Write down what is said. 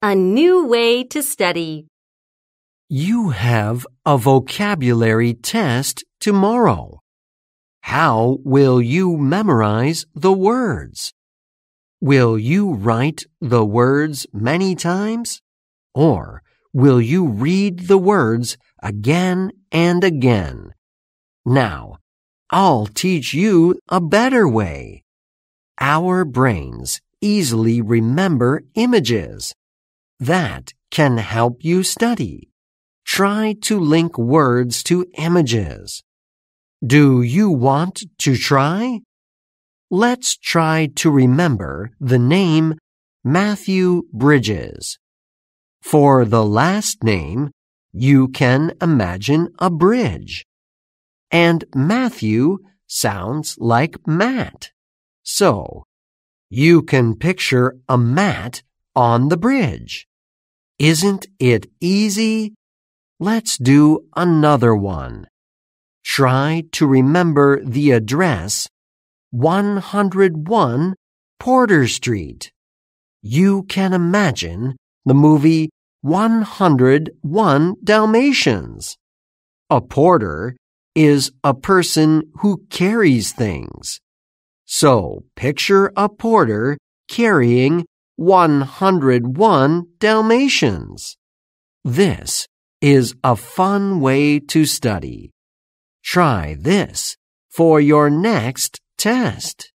A new way to study. You have a vocabulary test tomorrow. How will you memorize the words? Will you write the words many times? Or will you read the words again and again? Now, I'll teach you a better way. Our brains easily remember images that can help you study. Try to link words to images. Do you want to try? Let's try to remember the name Matthew Bridges. For the last name, you can imagine a bridge. And Matthew sounds like Matt. So, you can picture a mat on the bridge. Isn't it easy? Let's do another one. Try to remember the address 101 Porter Street. You can imagine the movie 101 Dalmatians. A porter is a person who carries things. So picture a porter carrying 101 Dalmatians. This is a fun way to study. Try this for your next test.